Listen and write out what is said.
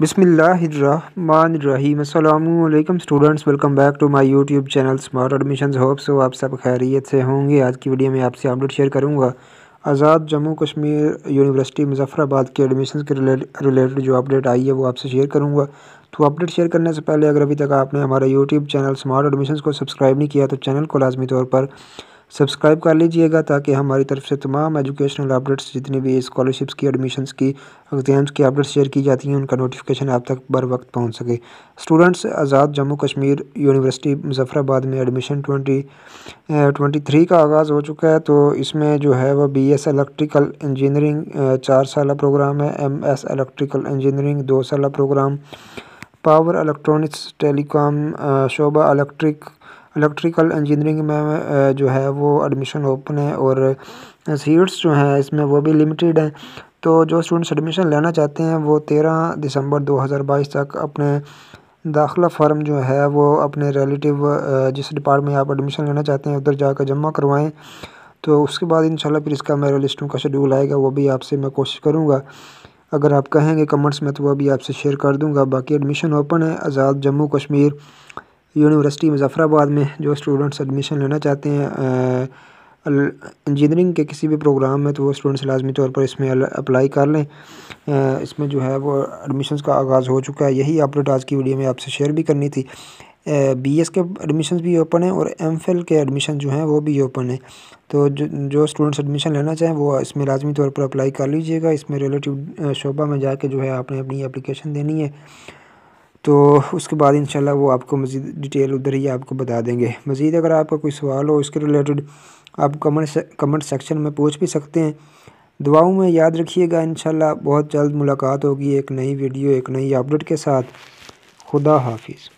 बिसमीम students welcome back to my YouTube channel smart admission hope so आप सब खैरियत से होंगे आज की वीडियो में आपसे अपडेट शेयर करूंगा आज़ाद जम्मू कश्मीर यूनिवर्सिटी मुजफ़राबाद के एडमिशन के रिलेटेड जो अपडेट आई है वो आपसे शेयर करूँगा तो अपडेट शेयर करने से पहले अगर अभी तक आपने हमारा यूट्यूब चैनल स्मार्ट एडमिशन को सब्सक्राइब नहीं किया तो चैनल को लाजमी तौर पर सब्सक्राइब कर लीजिएगा ताकि हमारी तरफ से तमाम एजुकेशनल अपडेट्स जितनी भी स्कॉलरशिप्स की एडमिशन्स की एग्ज़ाम्स की अपडेट्स शेयर की जाती हैं उनका नोटिफिकेशन आप तक बर वक्त पहुँच सके स्टूडेंट्स आज़ाद जम्मू कश्मीर यूनिवर्सिटी मुजफ्फराबाद में एडमिशन ट्वेंटी ट्वेंटी थ्री का आगाज़ हो चुका है तो इसमें जो है वह बी एस एलेक्ट्रिकल इंजीनियरिंग चार साल प्रोग्राम है एम एस एलेक्ट्रिकल इंजीनियरिंग दो साल प्रोग्राम पावर इलेक्ट्रॉनिक्स टेलीकॉम शोभा इलेक्ट्रिक इलेक्ट्रिकल इंजीनियरिंग में जो है वो एडमिशन ओपन है और सीट्स जो हैं इसमें वो भी लिमिटेड हैं तो जो स्टूडेंट्स एडमिशन लेना चाहते हैं वो तेरह दिसंबर बाईस तक अपने दाखिला फार्म जो है वो अपने रिलेटिव जिस डिपार्टमेंट आप एडमिशन लेना चाहते हैं उधर जाकर जमा करवाएं तो उसके बाद इंशाल्लाह फिर इसका मेरा लिस्टों का शेड्यूल आएगा वो भी आपसे मैं कोशिश करूँगा अगर आप कहेंगे कमेंट्स में तो वो भी आपसे शेयर कर दूँगा बाकी एडमिशन ओपन है आज़ाद जम्मू कश्मीर यूनिवर्सिटी मुजफ़राबाद में जो स्टूडेंट्स एडमिशन लेना चाहते हैं इंजीनियरिंग के किसी भी प्रोग्राम में तो वो स्टूडेंट्स लाजमी तौर पर इसमें अप्लाई कर लें इसमें जो है वो एडमिशन्स का आगाज़ हो चुका है यही अपडेट आज की वीडियो में आपसे शेयर भी करनी थी बी एस के एडमिशन भी ओपन है और एम फिल के एडमिशन जो हैं वो भी ओपन है तो जो जो स्टूडेंट्स एडमिशन लेना चाहें वो इसमें लाजमी तौर पर अप्लाई कर लीजिएगा इसमें रिलेटिव शोबा में जाके जो है आपने अपनी एप्लीकेशन देनी है तो उसके बाद इंशाल्लाह वो आपको मज़ीद डिटेल उधर ही आपको बता देंगे मज़ीद अगर आपका कोई सवाल हो इसके रिलेटेड आप कमेंट से, कमेंट सेक्शन में पूछ भी सकते हैं दुआओं में याद रखिएगा इन बहुत जल्द मुलाकात होगी एक नई वीडियो एक नई अपडेट के साथ खुदा हाफिज़